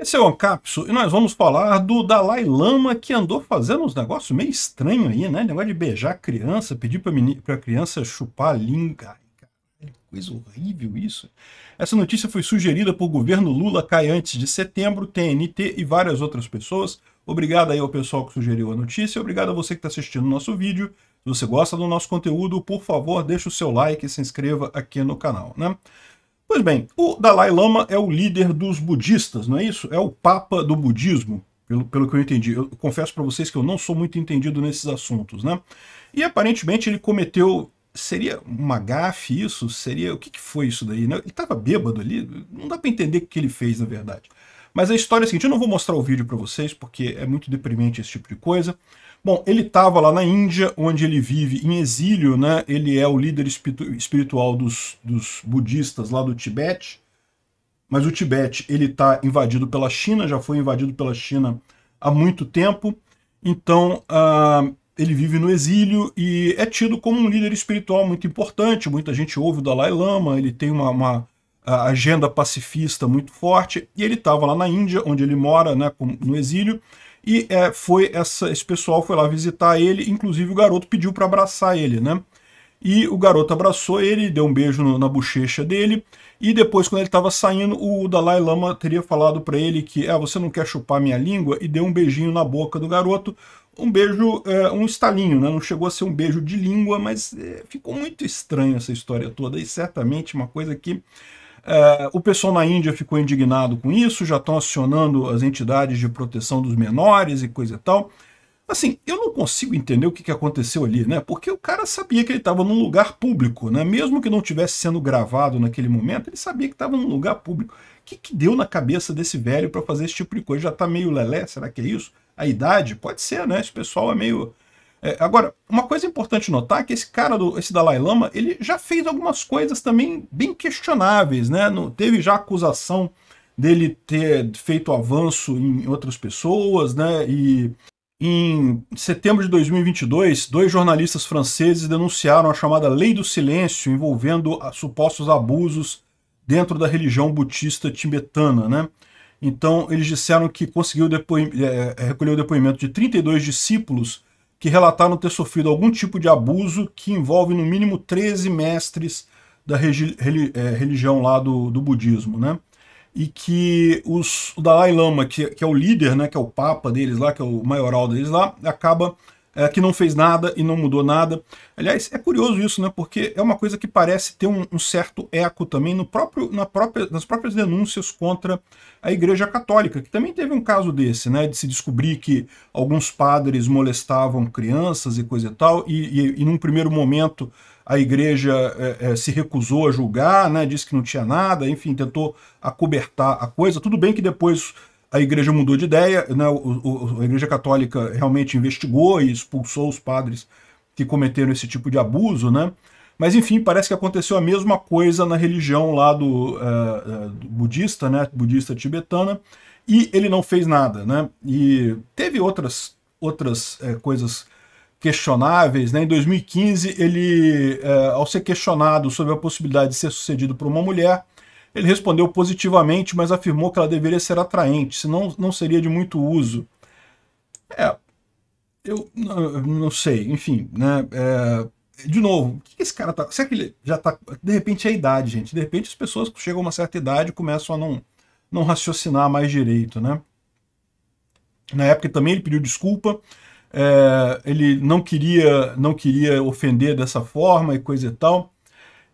Esse é o Ancapso e nós vamos falar do Dalai Lama que andou fazendo uns negócios meio estranhos aí, né? Negócio de beijar a criança, pedir pra, a pra criança chupar a língua. Coisa horrível isso. Essa notícia foi sugerida por governo Lula, cai antes de setembro, TNT e várias outras pessoas. Obrigado aí ao pessoal que sugeriu a notícia, obrigado a você que está assistindo o nosso vídeo. Se você gosta do nosso conteúdo, por favor, deixe o seu like e se inscreva aqui no canal, né? Pois bem, o Dalai Lama é o líder dos budistas, não é isso? É o papa do budismo, pelo, pelo que eu entendi. Eu confesso para vocês que eu não sou muito entendido nesses assuntos, né? E aparentemente ele cometeu... Seria uma gafe isso? Seria... O que, que foi isso daí? Né? Ele estava bêbado ali? Não dá para entender o que ele fez, na verdade. Mas a história é a seguinte, eu não vou mostrar o vídeo para vocês, porque é muito deprimente esse tipo de coisa. Bom, ele estava lá na Índia, onde ele vive em exílio, né? Ele é o líder espiritual dos, dos budistas lá do Tibete. Mas o Tibete, ele está invadido pela China, já foi invadido pela China há muito tempo. Então, uh, ele vive no exílio e é tido como um líder espiritual muito importante. Muita gente ouve o Dalai Lama, ele tem uma, uma a agenda pacifista muito forte, e ele estava lá na Índia, onde ele mora, né, no exílio, e é, foi essa, esse pessoal foi lá visitar ele, inclusive o garoto pediu para abraçar ele, né? E o garoto abraçou ele, deu um beijo no, na bochecha dele, e depois, quando ele estava saindo, o Dalai Lama teria falado para ele que ah, você não quer chupar minha língua, e deu um beijinho na boca do garoto, um beijo, é, um estalinho, né? Não chegou a ser um beijo de língua, mas é, ficou muito estranho essa história toda, e certamente uma coisa que eh, o pessoal na Índia ficou indignado com isso, já estão acionando as entidades de proteção dos menores e coisa e tal. Assim, eu não consigo entender o que, que aconteceu ali, né? Porque o cara sabia que ele estava num lugar público, né? Mesmo que não tivesse sendo gravado naquele momento, ele sabia que estava num lugar público. O que, que deu na cabeça desse velho para fazer esse tipo de coisa? Já está meio lelé, será que é isso? A idade? Pode ser, né? Esse pessoal é meio é, agora, uma coisa importante notar é que esse cara, do, esse Dalai Lama, ele já fez algumas coisas também bem questionáveis, né? teve já acusação dele ter feito avanço em outras pessoas, né? E em setembro de 2022, dois jornalistas franceses denunciaram a chamada Lei do Silêncio, envolvendo supostos abusos dentro da religião budista tibetana, né? Então, eles disseram que conseguiu é, é, recolher o depoimento de 32 discípulos que relataram ter sofrido algum tipo de abuso que envolve no mínimo 13 mestres da é, religião lá do, do budismo, né? E que os, o Dalai Lama, que, é, que é o líder, né, que é o papa deles lá, que é o maioral deles lá, acaba é, que não fez nada e não mudou nada. Aliás, é curioso isso, né? Porque é uma coisa que parece ter um, um certo eco também no próprio, na própria, nas próprias denúncias contra a Igreja Católica, que também teve um caso desse, né? De se descobrir que alguns padres molestavam crianças e coisa e tal, e, e, e num primeiro momento a igreja é, é, se recusou a julgar, né, disse que não tinha nada, enfim, tentou acobertar a coisa. Tudo bem que depois a igreja mudou de ideia, né? o, o, a igreja católica realmente investigou e expulsou os padres que cometeram esse tipo de abuso, né? Mas enfim, parece que aconteceu a mesma coisa na religião lá do, uh, do budista, né? Budista tibetana, e ele não fez nada, né? E teve outras, outras eh, coisas questionáveis, né? Em 2015, ele, ao ser questionado sobre a possibilidade de ser sucedido por uma mulher, ele respondeu positivamente, mas afirmou que ela deveria ser atraente, senão não seria de muito uso. É, eu não sei, enfim, né? É, de novo, o que esse cara tá. Será que ele já tá. De repente é a idade, gente. De repente as pessoas chegam a uma certa idade e começam a não, não raciocinar mais direito, né? Na época também ele pediu desculpa, é, ele não queria, não queria ofender dessa forma e coisa e tal.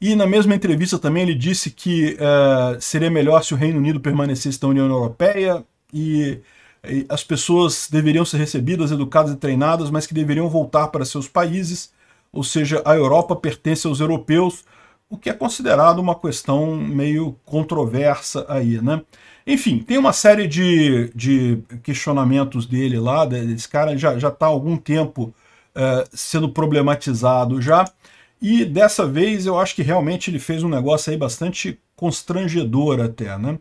E na mesma entrevista também ele disse que uh, seria melhor se o Reino Unido permanecesse na União Europeia e, e, as pessoas deveriam ser recebidas, educadas e treinadas, mas que deveriam voltar para seus países, ou seja, a Europa pertence aos europeus, o que é considerado uma questão meio controversa aí, né? Enfim, tem uma série de, de questionamentos dele lá, desse cara já está há algum tempo uh, sendo problematizado já, e dessa vez eu acho que realmente ele fez um negócio aí bastante constrangedor até, né?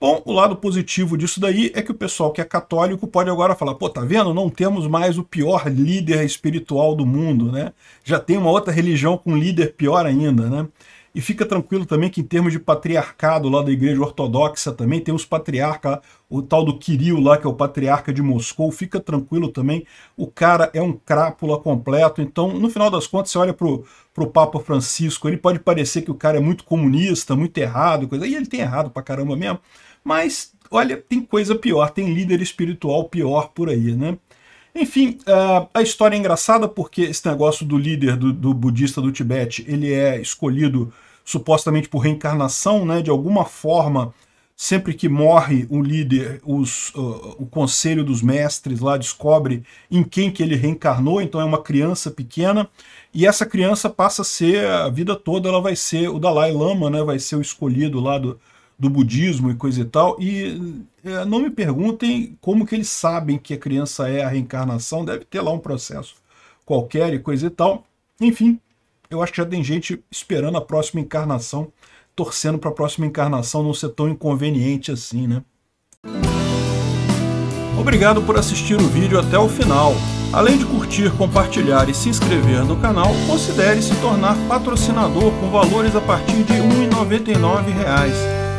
Bom, o lado positivo disso daí é que o pessoal que é católico pode agora falar, pô, tá vendo? Não temos mais o pior líder espiritual do mundo, né? Já tem uma outra religião com líder pior ainda, né? E fica tranquilo também que em termos de patriarcado lá da igreja ortodoxa também, tem os patriarcas, o tal do Kirill lá, que é o patriarca de Moscou, fica tranquilo também, o cara é um crápula completo, então no final das contas você olha pro, pro Papa Francisco, ele pode parecer que o cara é muito comunista, muito errado, coisa, e ele tem errado pra caramba mesmo, mas olha, tem coisa pior, tem líder espiritual pior por aí, né? Enfim, ah, a história é engraçada porque esse negócio do líder do, do budista do Tibete, ele é escolhido supostamente por reencarnação, né? De alguma forma, sempre que morre um líder, os, uh, o conselho dos mestres lá descobre em quem que ele reencarnou, então é uma criança pequena, e essa criança passa a ser, a vida toda ela vai ser o Dalai Lama, né? Vai ser o escolhido lá do, do budismo e coisa e tal, e é, não me perguntem como que eles sabem que a criança é a reencarnação, deve ter lá um processo qualquer e coisa e tal. Enfim, eu acho que já tem gente esperando a próxima encarnação, torcendo para a próxima encarnação não ser tão inconveniente assim, né? Obrigado por assistir o vídeo até o final. Além de curtir, compartilhar e se inscrever no canal, considere se tornar patrocinador com valores a partir de R$ 1,99